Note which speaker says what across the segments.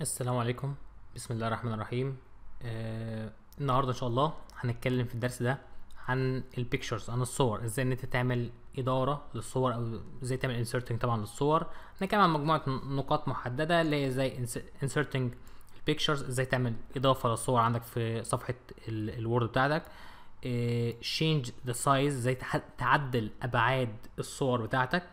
Speaker 1: السلام عليكم بسم الله الرحمن الرحيم آه النهارده ان شاء الله هنتكلم في الدرس ده عن البيكتشرز عن الصور ازاي ان انت تعمل اداره للصور او ازاي تعمل انسرتنج طبعا للصور هنتكلم عن مجموعه نقاط محدده اللي هي ازاي انسرتنج البيكتشرز ازاي تعمل اضافه للصور عندك في صفحه الوورد بتاعتك آه، change the size ازاي تعدل ابعاد الصور بتاعتك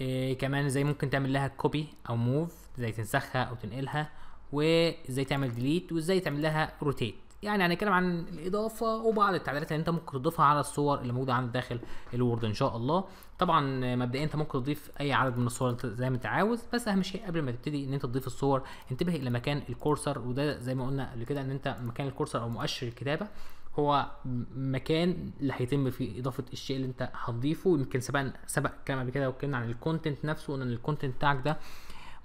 Speaker 1: إيه كمان ازاي ممكن تعمل لها كوبي او موف ازاي تنسخها او تنقلها وازاي تعمل ديليت وازاي تعمل لها روتيت يعني هنتكلم عن الاضافه وبعض التعديلات اللي انت ممكن تضيفها على الصور اللي موجوده عندك داخل الوورد ان شاء الله طبعا مبدئيا انت ممكن تضيف اي عدد من الصور زي ما انت عاوز بس اهم شيء قبل ما تبتدي ان انت تضيف الصور انتبه الى مكان الكورسر وده زي ما قلنا قبل كده ان انت مكان الكورسر او مؤشر الكتابه هو مكان اللي هيتم فيه اضافه الشيء اللي انت هتضيفه يمكن سبق سبق كلام قبل كده واتكلمنا عن الكونتنت نفسه وان الكونتنت بتاعك ده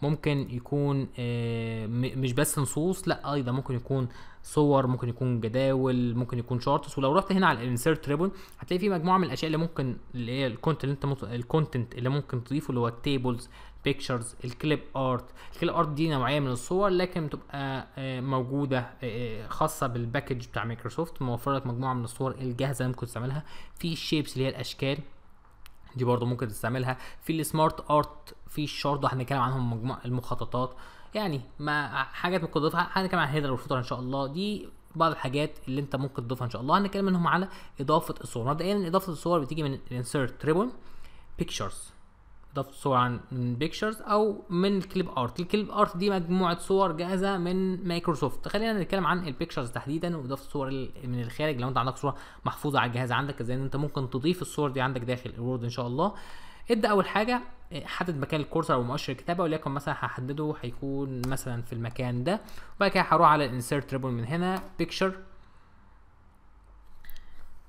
Speaker 1: ممكن يكون آه، مش بس نصوص لا ايضا آه، ممكن يكون صور ممكن يكون جداول ممكن يكون شارتس ولو رحت هنا على الانسيرت ريبون هتلاقي في مجموعه من الاشياء اللي ممكن اللي هي الكونتنت اللي انت الكونتنت اللي ممكن تضيفه اللي هو التيبلز بيكتشرز الكليب ارت الكليب ارت دي نوعيه من الصور لكن بتبقى آه، موجوده خاصه بالباكج بتاع مايكروسوفت موفر لك مجموعه من الصور الجاهزه ممكن تستعملها في الشيبس اللي هي الاشكال دي برضو ممكن تستعملها في السمارت ارت في الشرطه هنتكلم عنهم مجموع المخططات يعني ما حاجات ممكن تضيفها هنتكلم عن هيدر والفوتر ان شاء الله دي بعض الحاجات اللي انت ممكن تضيفها ان شاء الله هنتكلم منهم على اضافه الصور مبدئيا اضافه الصور بتيجي من الانسيرت ريبون بيكتشرز اضافه صور عن من بيكتشرز او من الكليب ارت الكليب ارت دي مجموعه صور جاهزه من مايكروسوفت خلينا نتكلم عن البيكتشرز تحديدا واضافه صور من الخارج لو انت عندك صوره محفوظه على الجهاز عندك ازاي ان انت ممكن تضيف الصور دي عندك داخل الوورد ان شاء الله ابدا اول حاجه حدد مكان الكورسر او مؤشر الكتابه وليكن مثلا هحدده هيكون مثلا في المكان ده وبعد كده هروح على الانسيرت ريبل من هنا بيكتشر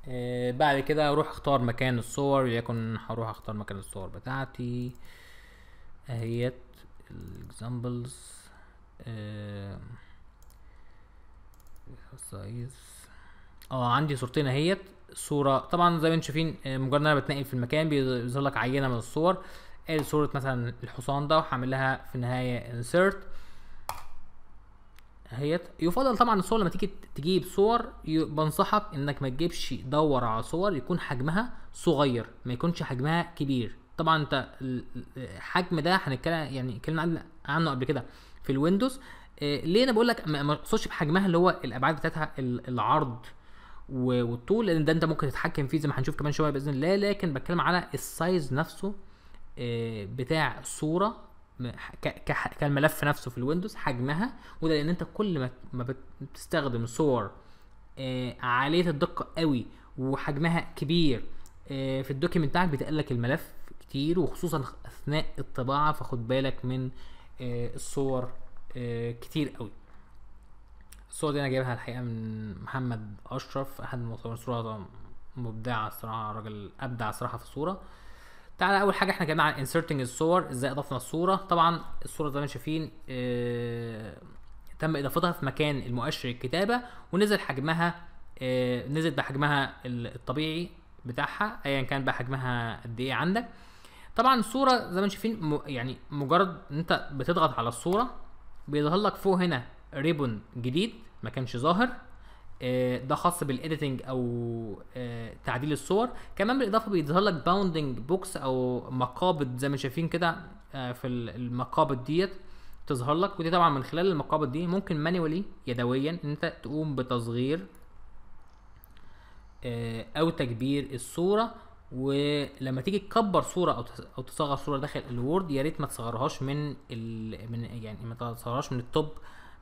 Speaker 1: آه، بعد كده اروح اختار مكان الصور يكن هروح اختار مكان الصور بتاعتي اهيت الاكزامبلز آه، سايز اه عندي صورتين اهيت صورة طبعا زي ما انتم شايفين آه، مجرد ان انا بتنقل في المكان بيظهر لك عينة من الصور ادي صورة مثلا الحصان ده وهعمل لها في النهاية insert اهيت يفضل طبعا الصور لما تيجي تجيب صور بنصحك انك ما تجيبش دور على صور يكون حجمها صغير ما يكونش حجمها كبير طبعا انت الحجم ده هنتكلم يعني اتكلمنا عنه قبل كده في الويندوز آه، ليه انا بقول لك ما اقصدش بحجمها اللي هو الابعاد بتاعتها العرض والطول لان ده انت ممكن تتحكم فيه زي ما هنشوف كمان شويه باذن الله لكن بتكلم على السايز نفسه آه، بتاع الصوره كالملف نفسه في الويندوز حجمها وده لان انت كل ما بتستخدم صور آه، عاليه الدقه قوي وحجمها كبير آه، في الدوكيمنت بتاعك لك الملف كتير وخصوصا اثناء الطباعه فخد بالك من آه، الصور كتير قوي الصور دي انا جايبها الحقيقه من محمد اشرف احد المصورين صوره مبدعه الصراحه راجل ابدع صراحه في الصوره تعالى اول حاجه احنا جبنا عن انسرتنج الصور ازاي اضفنا الصوره طبعا الصوره زي ما انتم شايفين اه تم اضافتها في مكان المؤشر الكتابه ونزل حجمها اه نزل بحجمها الطبيعي بتاعها ايا كان بقى حجمها قد ايه عندك طبعا الصوره زي ما انتم شايفين يعني مجرد ان انت بتضغط على الصوره بيظهر لك فوق هنا ريبون جديد ما كانش ظاهر آه، ده خاص بالايديتنج او آه، تعديل الصور كمان بالاضافه بيظهر لك باوندنج بوكس او مقابض زي ما شايفين كده آه، في المقابض ديت تظهر لك ودي طبعا من خلال المقابض دي ممكن مانيوالي يدويا ان انت تقوم بتصغير او تكبير الصوره ولما تيجي تكبر صوره او او تصغر صوره داخل الوورد يا ريت ما تصغرهاش من ال... من يعني ما تصغرهاش من التوب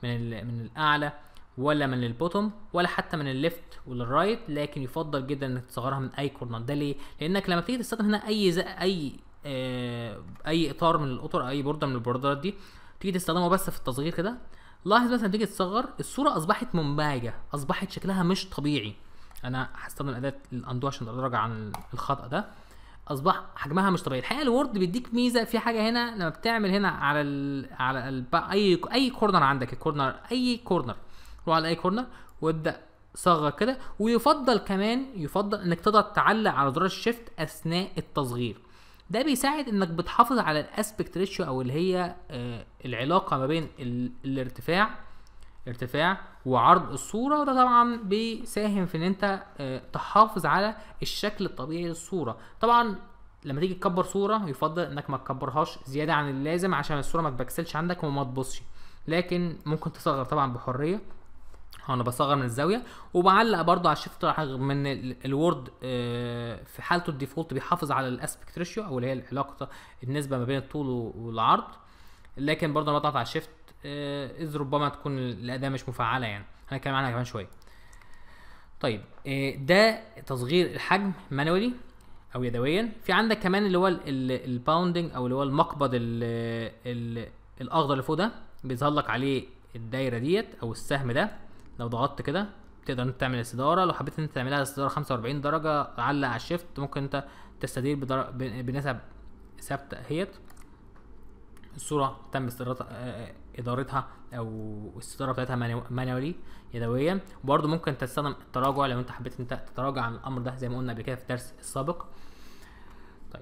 Speaker 1: من ال... من الاعلى ولا من البوتوم ولا حتى من الليفت وللرايت لكن يفضل جدا انك تصغرها من اي كورنر ده ليه لانك لما تيجي تستخدم هنا اي زق اي آه، اي اطار من الاطر او اي بورده من البوردات دي تيجي تستخدمه بس في التصغير كده لاحظ مثلا تيجي تصغر الصوره اصبحت منبهجه اصبحت شكلها مش طبيعي انا هستخدم اداه الاندو عشان اتراجع عن الخطا ده اصبح حجمها مش طبيعي الحقيقه الوورد بيديك ميزه في حاجه هنا لما بتعمل هنا على الـ على الـ اي اي كورنر عندك الكورنر اي كورنر روح على اي كورنر وابدا صغر كده ويفضل كمان يفضل انك تقدر تعلق على زرار الشيفت اثناء التصغير ده بيساعد انك بتحافظ على الاسبكت ريشيو او اللي هي آه العلاقه ما بين الارتفاع ارتفاع وعرض الصورة وده طبعا بيساهم في ان انت اه تحافظ على الشكل الطبيعي للصورة طبعا لما تيجي تكبر صورة يفضل انك ما تكبرهاش زيادة عن اللازم عشان الصورة ما تبكسلش عندك وما تبصش لكن ممكن تصغر طبعا بحرية انا بصغر من الزاويه وبعلق برضو على الشيفت من الوورد آه، في حالته الديفولت بيحافظ على الاسبكت ريشيو او اللي هي العلاقه النسبه ما بين الطول والعرض لكن برضو انا بضغط على الشيفت آه، اذ ربما تكون الاداه مش مفعله يعني هنتكلم عنها كمان شويه طيب آه، ده تصغير الحجم مانوالي او يدويا في عندك كمان اللي هو الباوندنج او اللي هو المقبض الاخضر اللي فوق ده بيظهر لك عليه الدايره ديت او السهم ده لو ضغطت كده تقدر انت تعمل استداره لو حبيت انت تعملها استداره 45 درجه علق على الشيفت ممكن انت تستدير بنسب ثابته اهيت الصوره تم استدارتها آه، آه، ادارتها او الاستداره بتاعتها مانوالي يدويا وبرده ممكن تستخدم التراجع لو انت حبيت انت تتراجع عن الامر ده زي ما قلنا قبل كده في الدرس السابق طيب،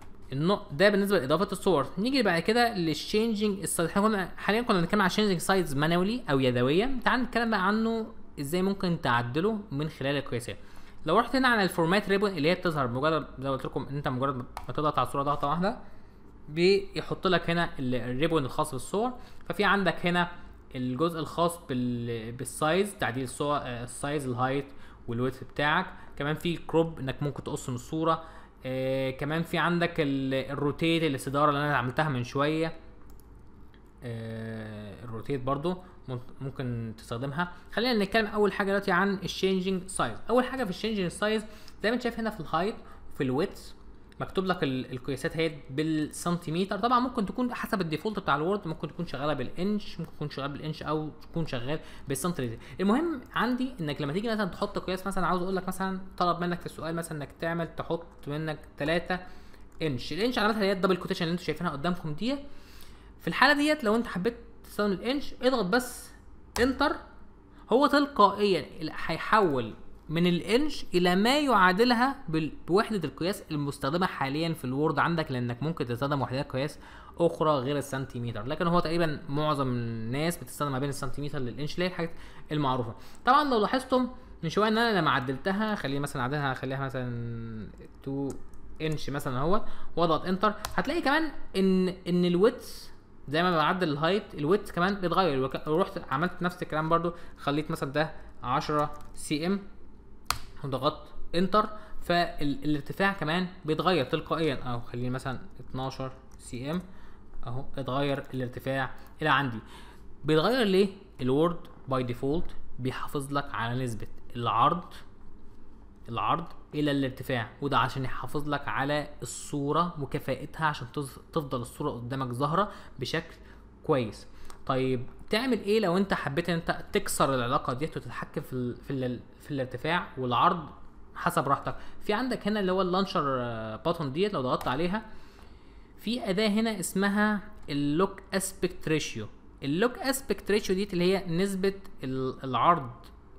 Speaker 1: ده بالنسبه لاضافه الصور نيجي بعد كده للشينجنج سايز احنا كنا حاليا كنا بنتكلم على شينجينج سايز مانولي او يدويا تعال نتكلم بقى عنه ازاي ممكن تعدله من خلال القياسات لو رحت هنا على الفورمات ريبون اللي هي بتظهر مجرد زي ما قلت لكم انت مجرد ما تضغط على الصوره ضغطه واحده بيحط لك هنا الريبون الخاص بالصور ففي عندك هنا الجزء الخاص بالسايز تعديل الصور السايز الهايت والويت بتاعك كمان في كروب انك ممكن تقص من الصوره آه كمان في عندك الروتيت الاستداره اللي انا عملتها من شويه آه الروتيت برضو ممكن تستخدمها خلينا نتكلم اول حاجه دلوقتي عن الشينجنج سايز اول حاجه في الشينجنج سايز زي ما انت شايف هنا في الهايت وفي الويدث مكتوب لك القياسات اهي بالسنتيمتر طبعا ممكن تكون حسب الديفولت بتاع الوورد ممكن تكون شغاله بالانش ممكن تكون شغاله بالانش او تكون شغال بالسنتيمتر المهم عندي انك لما تيجي مثلا تحط قياس مثلا عاوز اقول لك مثلا طلب منك في السؤال مثلا انك تعمل تحط منك 3 انش الانش علامتها اللي هي الدبل كوتيشن اللي انتم شايفينها قدامكم دي في الحاله ديت لو انت حبيت تستخدم الانش اضغط بس انتر هو تلقائيا هيحول من الانش الى ما يعادلها بوحده القياس المستخدمه حاليا في الوورد عندك لانك ممكن تستخدم وحدات قياس اخرى غير السنتيمتر لكن هو تقريبا معظم الناس بتستخدم ما بين السنتيمتر للانش اللي هي الحاجات المعروفه طبعا لو لاحظتم من شويه ان انا لما عدلتها خليني مثلا عدلها خليها مثلا 2 انش مثلا اهوت واضغط انتر هتلاقي كمان ان ان الويدث زي ما بعدل الهايت الويت كمان بيتغير ورحت عملت نفس الكلام برضو خليت مثلا ده 10 سي ام وضغطت انتر فالارتفاع كمان بيتغير تلقائيا او خليني مثلا 12 سي ام اهو اتغير الارتفاع الى عندي بيتغير ليه الوورد باي ديفولت بيحافظ لك على نسبه العرض العرض الى الارتفاع وده عشان يحافظ لك على الصوره وكفاءتها عشان تفضل الصوره قدامك ظاهره بشكل كويس طيب تعمل ايه لو انت حبيت ان انت تكسر العلاقه ديت وتتحكم في في, في الارتفاع والعرض حسب راحتك في عندك هنا اللي هو اللانشر باتون آه، ديت لو ضغطت عليها في اداه هنا اسمها اللوك اسبكت ريشيو اللوك اسبكت ريشيو ديت اللي هي نسبه العرض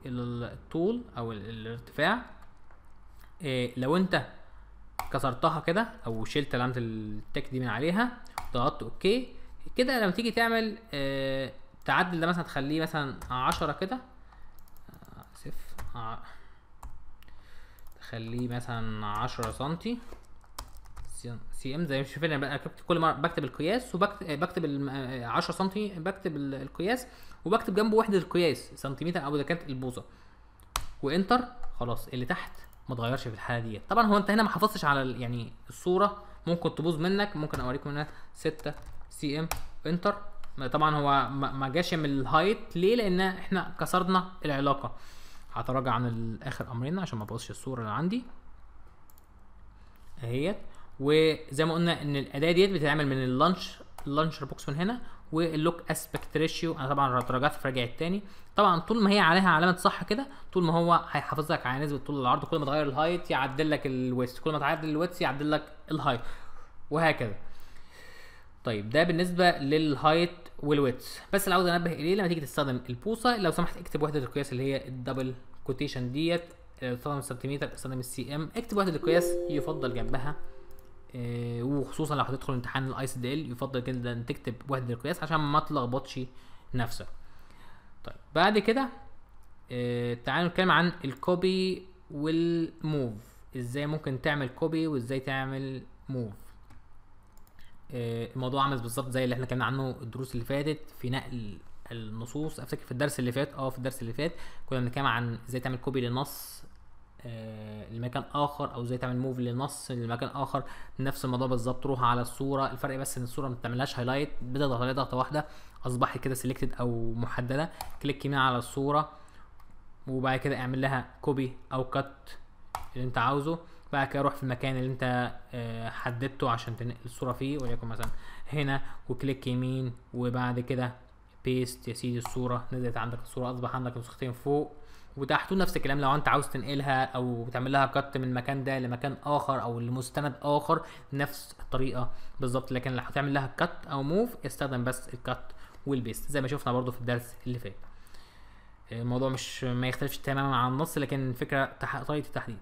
Speaker 1: الطول او الارتفاع إيه لو انت كسرتها كده او شلت علامه التك دي من عليها ضغطت اوكي كده لما تيجي تعمل إيه تعدل ده مثلا تخليه مثلا 10 كده اسف آه، آه، تخليه مثلا 10 سنتي سي ام زي ما شايفين انا كل مره بكتب القياس وبكتب آه، بكتب 10 سم بكتب القياس وبكتب جنبه وحده القياس سنتيمتر او اذا كانت البوصه وانتر خلاص اللي تحت ما اتغيرش في الحاله ديت طبعا هو انت هنا ما حافظتش على يعني الصوره ممكن تبوظ منك ممكن اوريكم هنا 6 سي ام انتر طبعا هو ما جاش من الهايت ليه لان احنا كسرنا العلاقه هتراجع عن اخر امرين عشان ما ابوظش الصوره اللي عندي اهيت وزي ما قلنا ان الاداه ديت بتتعمل من اللانش اللانشر بوكس من هنا واللوك اسبكت ريشيو انا طبعا رجعت رجعت تاني طبعا طول ما هي عليها علامه صح كده طول ما هو هيحافظ لك على نسبه طول العرض كل ما تغير الهايت يعدل لك الويست كل ما تعدل الويست يعدل لك الهايت وهكذا طيب ده بالنسبه للهايت والويت بس اللي عاوز انبه اليه لما تيجي تستخدم البوصه لو سمحت اكتب وحده القياس اللي هي الدبل كوتيشن ديت استخدم آه، السنتيمتر استخدم السي ام اكتب وحده القياس يفضل جنبها آه، وخصوصا لو هتدخل امتحان الاي سي دي ال يفضل جدا تكتب وحده القياس عشان ما تلخبطش نفسك طيب بعد كده آه، تعالوا نتكلم عن الكوبي والموف ازاي ممكن تعمل كوبي وازاي تعمل موف آه، الموضوع عامل بالظبط زي اللي احنا اتكلمنا عنه الدروس اللي فاتت في نقل النصوص افتكر في الدرس اللي فات اه في الدرس اللي فات كنا بنتكلم عن ازاي تعمل كوبي لنص آه، لمكان اخر او ازاي تعمل موف لنص لمكان اخر نفس الموضوع بالظبط روح على الصوره الفرق بس ان الصوره ما بتعملهاش هايلايت بتضغط عليها ضغطه واحده اصبحت كده سيلكتد او محدده كليك يمين على الصوره وبعد كده اعمل لها كوبي او كات اللي انت عاوزه بعد كده روح في المكان اللي انت آه، حددته عشان تنقل الصوره فيه وليكن مثلا هنا وكليك يمين وبعد كده بيست يا سيدي الصوره نزلت عندك الصوره اصبح عندك نسختين فوق وتحته نفس الكلام لو انت عاوز تنقلها او تعمل لها كت من مكان ده لمكان اخر او لمستند اخر نفس الطريقه بالظبط لكن لو هتعمل لها كت او موف استخدم بس الكت والبيست زي ما شفنا برضو في الدرس اللي فات الموضوع مش ما يختلفش تماما عن النص لكن الفكره طريقه التحديد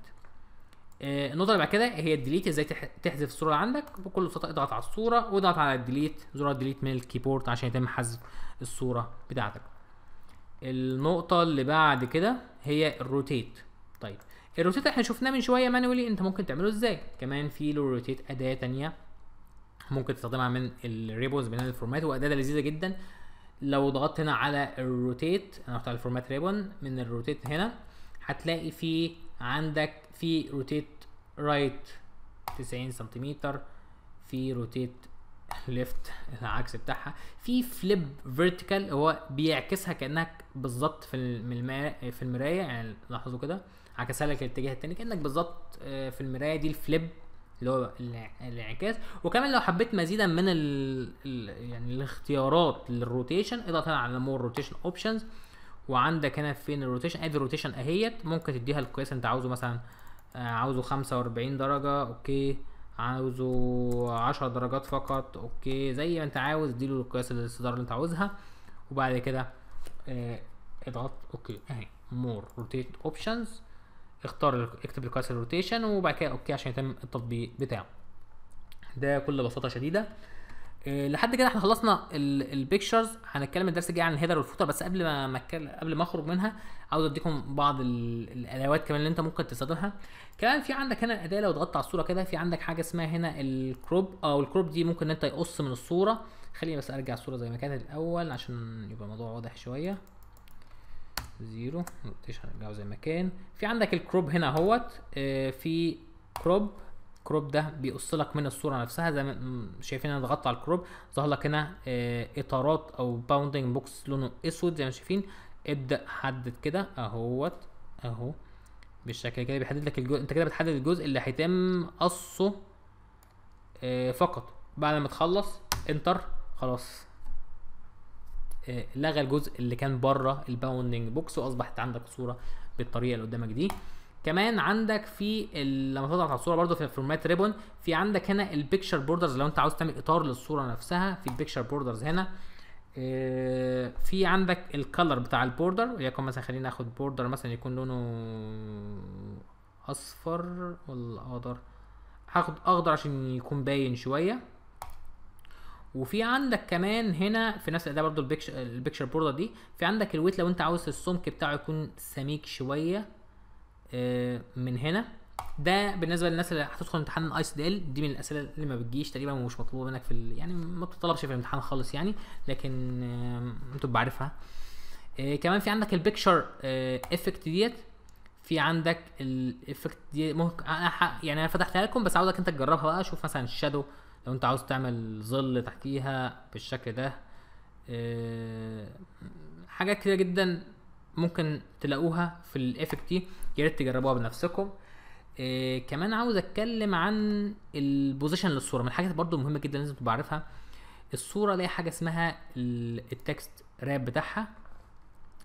Speaker 1: آه، النقطه اللي بعد كده هي الديليت ازاي تحذف الصوره عندك بكل بساطه اضغط على الصوره واضغط على الديليت زرار الديليت من الكيبورد عشان يتم حذف الصوره بتاعتك النقطه اللي بعد كده هي الروتيت طيب الروتيت احنا شفناه من شويه مانولي انت ممكن تعمله ازاي كمان في له روتيت اداه تانية ممكن تستخدمها من الريبوز بناء الفورمات واداه لذيذه جدا لو ضغطت هنا على الروتيت انا رحت على الفورمات ريبون من الروتيت هنا هتلاقي في عندك في روتيت رايت 90 سنتيمتر في روتيت ليفت العكس بتاعها في فليب فيرتيكال هو بيعكسها كانك بالظبط في المرايه في المرايه يعني لاحظوا كده عكسها لك الاتجاه التاني كانك بالظبط آه، في المرايه دي الفليب اللي هو الانعكاس وكمان لو حبيت مزيدا من الـ يعني الاختيارات للروتيشن اضغط هنا على مور روتيشن اوبشنز وعندك هنا فين الروتيشن ادي الروتيشن اهيت ممكن تديها القياس انت عاوزه مثلا آه، عاوزه 45 درجه اوكي عاوزه عشر درجات فقط اوكي زي ما انت عاوز اديله القياس الاصدار اللي انت عاوزها وبعد كده اه اضغط اوكي اهي مور روتيت اوبشنز اختار اكتب القياس الروتيشن وبعد كده اوكي عشان يتم التطبيق بتاعه ده بكل بساطه شديده آه، لحد كده احنا خلصنا البيكتشرز هنتكلم الدرس الجاي عن الهيدر والفوتر بس قبل ما قبل ما اخرج منها عاوز اديكم بعض الادوات كمان اللي انت ممكن تستخدمها كمان في عندك هنا الاداه لو ضغطت على الصوره كده في عندك حاجه اسمها هنا الكروب او الكروب دي ممكن انت يقص من الصوره خليني بس ارجع الصوره زي ما كانت الاول عشان يبقى الموضوع واضح شويه زيرو مقدرتش هرجعه زي ما كان في عندك الكروب هنا اهوت آه، في كروب الكروب ده بيقص لك من الصوره نفسها زي ما شايفين انا ضغطت على الكروب ظهر لك هنا اه اطارات او باوندنج بوكس لونه اسود زي ما شايفين ابدا حدد كده اهوت اهو بالشكل كده بيحدد لك الجزء انت كده بتحدد الجزء اللي هيتم قصه اه فقط بعد ما تخلص انتر خلاص آه، لغى الجزء اللي كان بره الباوندنج بوكس واصبحت عندك صوره بالطريقه اللي قدامك دي كمان عندك في لما تضغط على الصوره برده في فورمات ريبون في عندك هنا البيكتشر بوردرز لو انت عاوز تعمل اطار للصوره نفسها في البيكتشر بوردرز هنا آه، في عندك الكلر بتاع البوردر وياكم مثلا خلينا ناخد بوردر مثلا يكون لونه اصفر ولا اخضر هاخد اخضر عشان يكون باين شويه وفي عندك كمان هنا في نفس الاداه برضو البيكشر بوردر دي في عندك الويت لو انت عاوز السمك بتاعه يكون سميك شويه آه، من هنا ده بالنسبه للناس اللي هتدخل امتحان الاي سي دي ال دي من الاسئله اللي ما بتجيش تقريبا ومش مطلوبه منك في ال... يعني ما بتطلبش في الامتحان خالص يعني لكن آه، انت تبقى عارفها آه، كمان في عندك البيكتشر افكت ديت في عندك الافكت دي ممكن يعني انا فتحتها لكم بس عاوزك انت تجربها بقى شوف مثلا الشادو لو انت عاوز تعمل ظل تحتيها بالشكل ده حاجات كده جدا ممكن تلاقوها في الافكت دي يا ريت تجربوها بنفسكم إيه كمان عاوز اتكلم عن البوزيشن للصوره من الحاجات برضو مهمه جدا لازم تبقى عارفها الصوره ليها حاجه اسمها التكست راب بتاعها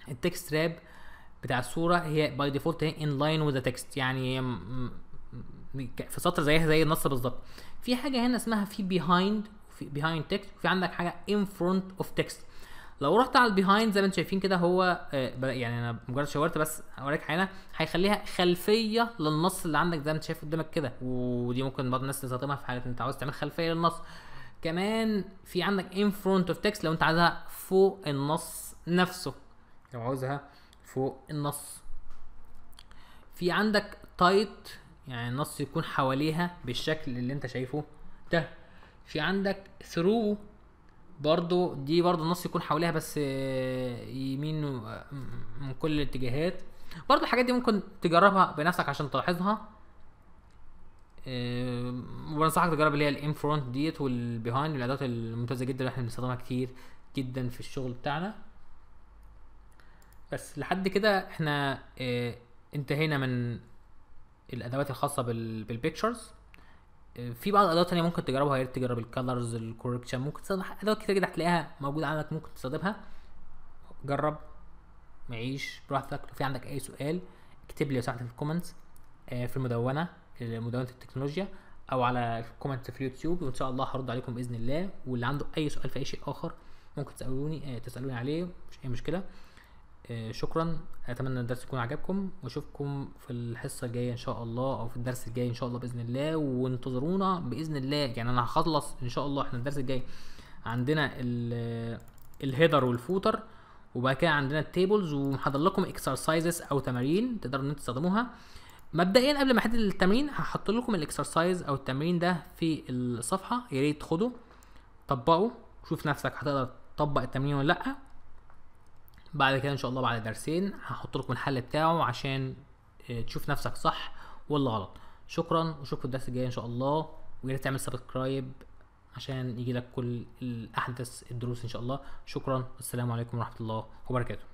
Speaker 1: التكست راب بتاع الصوره هي باي ديفولت هي ان لاين وذ تكست يعني في سطر زيها زي النص بالظبط في حاجه هنا اسمها في بيهايند في بيهايند تكست وفي عندك حاجه ان فرونت اوف تكست لو رحت على البيهايند زي ما انتم شايفين كده هو آه، يعني انا مجرد شاورت بس هوريك حاجه هيخليها خلفيه للنص اللي عندك زي ما انت شايف قدامك كده ودي ممكن بعض الناس تستخدمها في حاله انت عاوز تعمل خلفيه للنص كمان في عندك ان فرونت اوف تكست لو انت عايزها فوق النص نفسه لو عاوزها فوق النص في عندك تايت يعني النص يكون حواليها بالشكل اللي انت شايفه ده في عندك ثرو برضو دي برضو النص يكون حواليها بس آه، يمين آه، من كل الاتجاهات برضو الحاجات دي ممكن تجربها بنفسك عشان تلاحظها آه، وبنصحك تجرب اللي هي الان فرونت ديت والبيهايند الادوات الممتازه جدا اللي احنا بنستخدمها كتير جدا في الشغل بتاعنا بس لحد كده احنا انتهينا من الادوات الخاصه بالبيكتشرز في بعض الادوات تانية ممكن تجربها غير تجرب الكالرز الكوركشن ممكن تستخدم ادوات كتير جدا هتلاقيها موجوده عندك ممكن تستخدمها جرب معيش براحتك لو في عندك اي سؤال اكتب لي لو سمحت في الكومنتس آه، في المدونه مدونه التكنولوجيا او على الكومنتس في اليوتيوب وان شاء الله هرد عليكم باذن الله واللي عنده اي سؤال في اي شيء اخر ممكن تسالوني آه، تسالوني عليه مش اي مشكله آه، شكرا اتمنى الدرس يكون عجبكم واشوفكم في الحصه الجايه ان شاء الله او في الدرس الجاي ان شاء الله باذن الله وانتظرونا باذن الله يعني انا هخلص ان شاء الله احنا الدرس الجاي عندنا آه، الهيدر والفوتر وبعد كده عندنا التيبلز ومحضر لكم اكسرسايزز او تمارين تقدروا ان انتوا تستخدموها مبدئيا قبل ما احدد التمرين هحط لكم الاكسرسايز او التمرين ده في الصفحه يا ريت تاخده طبقه شوف نفسك هتقدر تطبق التمرين ولا لا بعد كده ان شاء الله بعد درسين هحط لكم الحل بتاعه عشان آه، تشوف نفسك صح ولا غلط شكرا وشوفكم الدرس الجاي ان شاء الله ويا ريت تعمل سبسكرايب عشان يجيلك كل احدث الدروس ان شاء الله شكرا والسلام عليكم ورحمه الله وبركاته